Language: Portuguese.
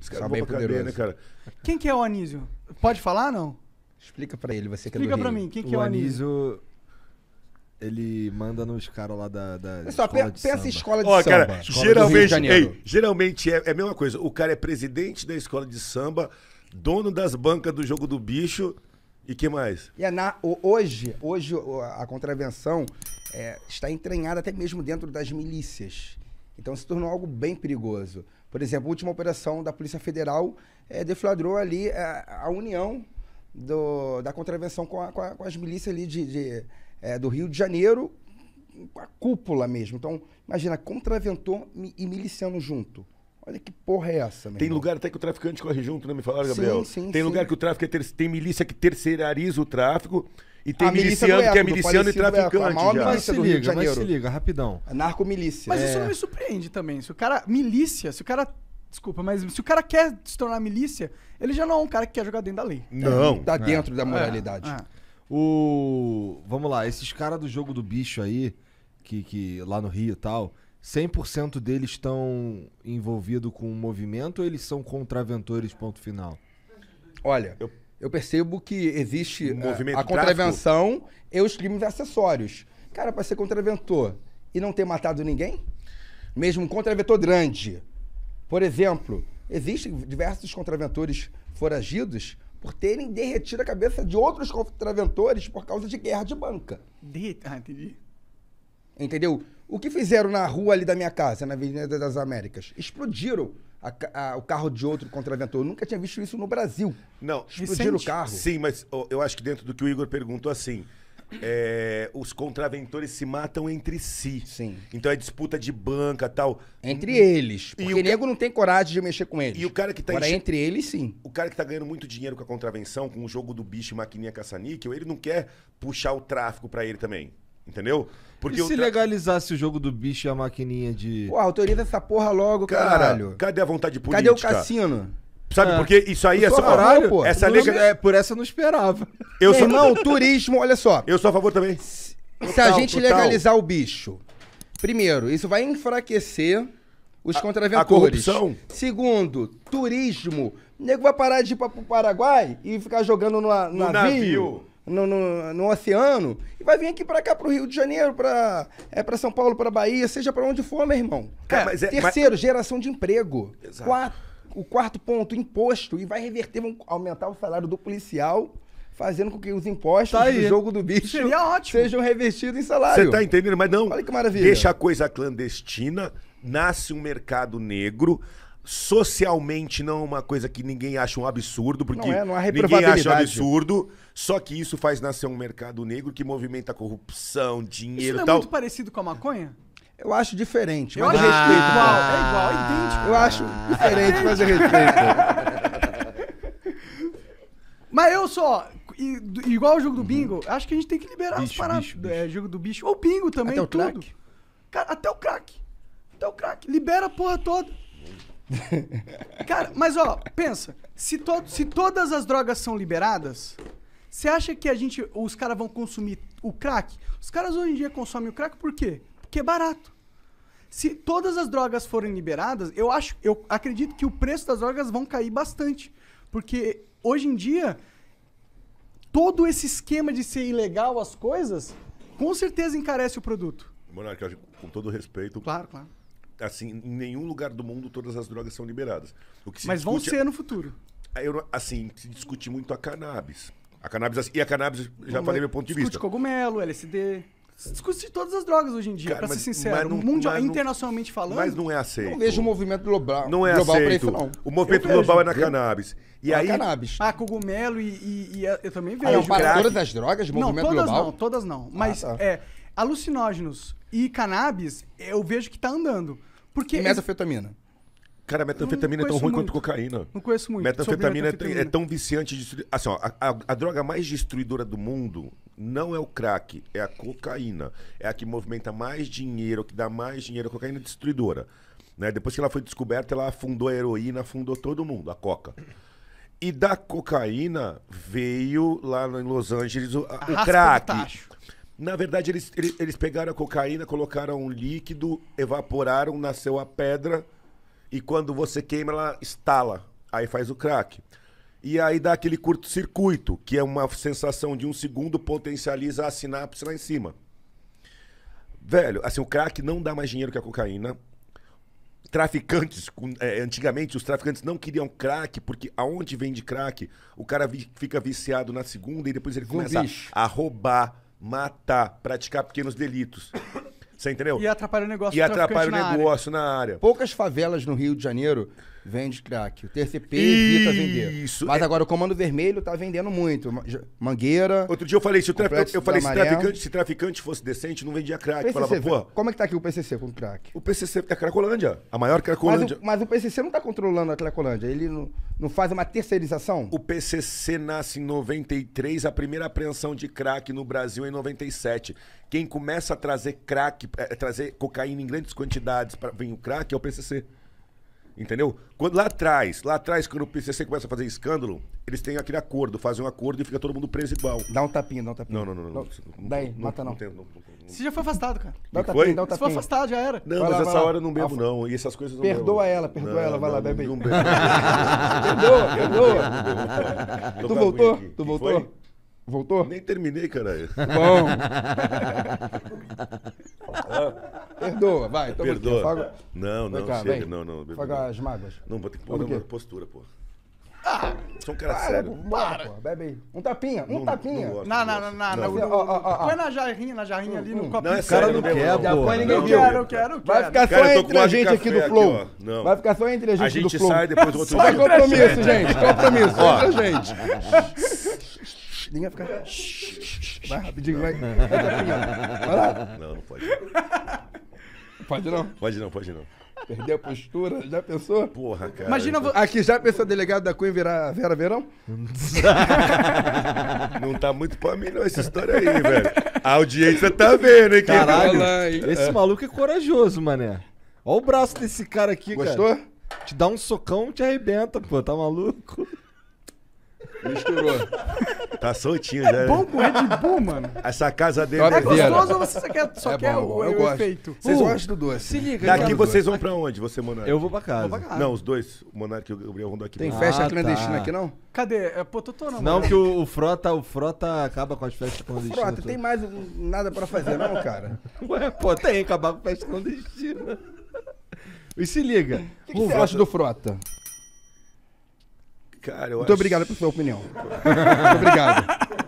Esse cara é Sabem poderoso. né, cara? Quem que é o Anísio? Pode falar, não? Explica pra ele, você que é do Explica pra Rio. mim, quem que é o o Anísio? ele manda nos caras lá da, da só, escola de pensa em escola de samba. cara, Escola do Rio de Janeiro. ei, geralmente é, é a mesma coisa. O cara é presidente da escola de samba, dono das bancas do jogo do bicho e que mais? E é na, hoje, hoje a contravenção é, está entranhada até mesmo dentro das milícias. Então se tornou algo bem perigoso. Por exemplo, a última operação da Polícia Federal é, deflagrou ali eh, a união do, da contravenção com, a, com, a, com, as milícias ali de, de é, do Rio de Janeiro, com a cúpula mesmo. Então, imagina, contraventor e miliciano junto. Olha que porra é essa, meu Tem irmão? lugar até que o traficante corre junto, não né, me falaram, Gabriel? Sim, sim, tem sim. lugar que o tráfico é ter... tem milícia que terceirariza o tráfico e tem milícia miliciano Eco, é que é miliciano e é traficante. Eco, a já. liga, Rio Mas se liga, rapidão. A narcomilícia. Mas é. isso não me surpreende também. Se o cara. Milícia, se o cara Desculpa, mas se o cara quer se tornar milícia, ele já não é um cara que quer jogar dentro da lei. É, não. Tá dentro da moralidade. É. É. O. Vamos lá, esses caras do jogo do bicho aí, que, que lá no Rio e tal, 100% deles estão envolvidos com o movimento ou eles são contraventores, ponto final? Olha, eu, eu percebo que existe um eh, a, a contravenção e os crimes acessórios. Cara, para ser contraventor e não ter matado ninguém, mesmo um contraventor grande. Por exemplo, existem diversos contraventores foragidos por terem derretido a cabeça de outros contraventores por causa de guerra de banca. De... Ah, entendi. Entendeu? O que fizeram na rua ali da minha casa, na Avenida das Américas? Explodiram a, a, o carro de outro contraventor. Eu nunca tinha visto isso no Brasil. Não, explodiram o carro. Sim, mas eu acho que dentro do que o Igor perguntou, assim, é, os contraventores se matam entre si. Sim. Então é disputa de banca tal. Entre eles. Porque e o nego ca... não tem coragem de mexer com eles. E o cara que tá Agora, enche... entre eles, sim. O cara que tá ganhando muito dinheiro com a contravenção, com o jogo do bicho e maquininha caça-níquel, ele não quer puxar o tráfico para ele também. Entendeu? Porque e se legalizasse o jogo do bicho e a maquininha de. Pô, autoriza essa porra logo, cara, caralho. Cadê a vontade política? Cadê o cassino? Sabe, é. porque isso aí eu é só. Caralho, pô. Essa não, legal... é, por essa eu não esperava. Eu sou... Irmão, turismo, olha só. Eu sou a favor também. Se, se a gente legalizar o bicho, primeiro, isso vai enfraquecer os a, contraventores. A corrupção. Segundo, turismo. O nego vai parar de ir para o Paraguai e ficar jogando no, no navio. navio no, no, no, oceano e vai vir aqui para cá, para o Rio de Janeiro, para é, São Paulo, para Bahia, seja para onde for, meu irmão. É, Cara, mas é, Terceiro, mas... geração de emprego. Exato. o quarto ponto, imposto. E vai reverter, vão aumentar o salário do policial fazendo com que os impostos tá do jogo do bicho sejam revertidos em salário. Você tá entendendo? Mas não. Olha que maravilha. Deixa a coisa clandestina, nasce um mercado negro, Socialmente não é uma coisa que ninguém acha um absurdo, porque não é, não há ninguém acha um absurdo. Só que isso faz nascer um mercado negro que movimenta corrupção, dinheiro é e tal. Isso é muito parecido com a maconha? Eu acho diferente, mas eu, eu respeito. É igual, é igual, é idêntico. Eu acho diferente, mas eu respeito. mas eu só, igual o jogo do uhum. bingo, uhum. acho que a gente tem que liberar bicho, as paradas. Bicho, bicho. É, jogo do bicho. Ou bingo também, até o tudo. Crack. Cara, até o crack. Até o crack. Libera a porra toda. Cara, mas ó, pensa. Se, to se todas as drogas são liberadas, você acha que a gente, os caras vão consumir o crack? Os caras hoje em dia consomem o crack por quê? Porque é barato. Se todas as drogas forem liberadas, eu acho, eu acredito que o preço das drogas vão cair bastante, porque hoje em dia todo esse esquema de ser ilegal as coisas, com certeza encarece o produto. Monarca, com todo respeito. Claro, claro assim, em nenhum lugar do mundo todas as drogas são liberadas. Mas vão é ser é... no futuro. Ah, eu, assim, se discute muito a cannabis. A cannabis assim, e a cannabis, já falei meu ponto de vista. Discute cogumelo, LSD. Discute todas as drogas hoje em dia, Cara, pra mas, ser sincero. Não, mundial, não, internacionalmente falando. Mas não é aceito. Não vejo o movimento global. Não é global aceito. Isso, não. O movimento eu global vejo. é na cannabis. E é aí aí, cannabis. Ah, cogumelo e, e, e eu também ah, vejo. Ah, para todas as drogas, movimento não, todas global? Não, todas não. Mas ah, tá. é, alucinógenos e cannabis, eu vejo que tá andando. Porque e metanfetamina. Cara, metanfetamina é tão ruim muito. quanto cocaína. Não conheço muito. Metanfetamina, metanfetamina. É, é, tão viciante. De, assim, ó, a, a, a, droga mais destruidora do mundo não é o crack, é a cocaína. É a que movimenta mais dinheiro, que dá mais dinheiro. A cocaína é destruidora. Né? Depois que ela foi descoberta, ela afundou a heroína, afundou todo mundo, a coca. E da cocaína veio lá em Los Angeles o, o crack. Na verdade, eles, eles, pegaram a cocaína, colocaram um líquido, evaporaram, nasceu a pedra. E quando você queima, ela estala. Aí faz o crack. E aí dá aquele curto-circuito, que é uma sensação de um segundo, potencializa a sinapse lá em cima. Velho, assim, o crack não dá mais dinheiro que a cocaína. Traficantes, é, antigamente os traficantes não queriam crack, porque aonde vende crack, o cara vi, fica viciado na segunda e depois ele começa a, a roubar, matar, praticar pequenos delitos. Você entendeu? E atrapalha o negócio E atrapalha o na área. negócio na área. Poucas favelas no Rio de Janeiro Vende crack. O TCP evita vender. Isso. Mas é... agora o Comando Vermelho tá vendendo muito. Mangueira. Outro dia eu falei, se, o eu falei, se traficante, se traficante fosse decente, não vendia crack. PCC, falava, Pô, como é que tá aqui o PCC com crack? O PCC a é Cracolândia, a maior Cracolândia. Mas o, mas o PCC não tá controlando a Cracolândia. Ele não, não faz uma terceirização? O PCC nasce em 93, a primeira apreensão de crack no Brasil é em 97. Quem começa a trazer crack, é, trazer cocaína em grandes quantidades para vir o crack é o PCC. Entendeu? Quando, lá atrás, lá atrás, quando o PCC começa a fazer escândalo, eles têm aquele acordo, fazem um acordo e fica todo mundo preso igual. Dá um tapinha, dá um tapinha. Não, não, não. não, não Daí, mata não. não, tem, não, não Você já foi afastado, cara. Dá um tapinha, foi? dá um tapinha. Você foi afastado, já era. Não, vai mas lá, essa hora eu não bebo, não. E essas coisas não Perdoa bebo. ela, perdoa ela, vai lá, bebe aí. Não bebo. perdoa, perdoa. Tu voltou? Tu voltou? Voltou? Nem terminei, caralho. Bom. Perdoa, vai. Toma Perdoa. Aqui, fago... Não, não, cá, chega. Não, não. Faga as mágoas. Não, vou ter que pôr uma postura, pô. Ah, sou um cara para, sério. para. Pô, bebe aí. Um tapinha, um não, tapinha. Não, gosto, não, não, não, não, não. não. Põe na jarrinha, na jarrinha ali, no hum, hum. copinho. Não, é cara não quer, pô. Não, ninguém não, quero, eu quero, eu quero. Vai ficar só entre a gente aqui do Flow. não. Vai ficar só entre a gente, do Flow. A gente sai, depois outro... Só compromisso, gente, compromisso. Ó, gente. Ninguém vai ficar... Vai rapidinho, vai. Vai lá. Não, não pode. Pode não? Pode não, pode não. Perdeu a postura, já pensou? Porra, cara. Imagina, aqui já pensou delegado da Cunha virar Vera Verão? não tá muito pra mim não essa história aí, velho. A audiência tá vendo, hein, Caralho, cara? esse maluco é corajoso, mané. Olha o braço desse cara aqui, Gostou? cara. Gostou? Te dá um socão, te arrebenta, pô, tá maluco? Misturou. Tá soltinho é já. É bom com Red Bull, mano. Essa casa dele... É gostoso ou é você quer, só é quer bom, o, eu gosto. efeito? Vocês uh, gostam do doce. Se liga. Daqui vocês vão pra onde, você, Monarque? Eu vou pra casa. Vou pra casa. Não, os dois, o Monarque e o Gabriel vão daqui. Tem festa ah, clandestina aqui, não? Cadê? É Pototô, não? Não, que o, Frota, o Frota acaba com as festas clandestinas. Frota, tem mais nada pra fazer, não, cara? Ué, pô, tem, acabar com festa clandestina. E se liga. O gosto do Frota? Cara, Muito acho... obrigado pela sua opinião. Muito obrigado.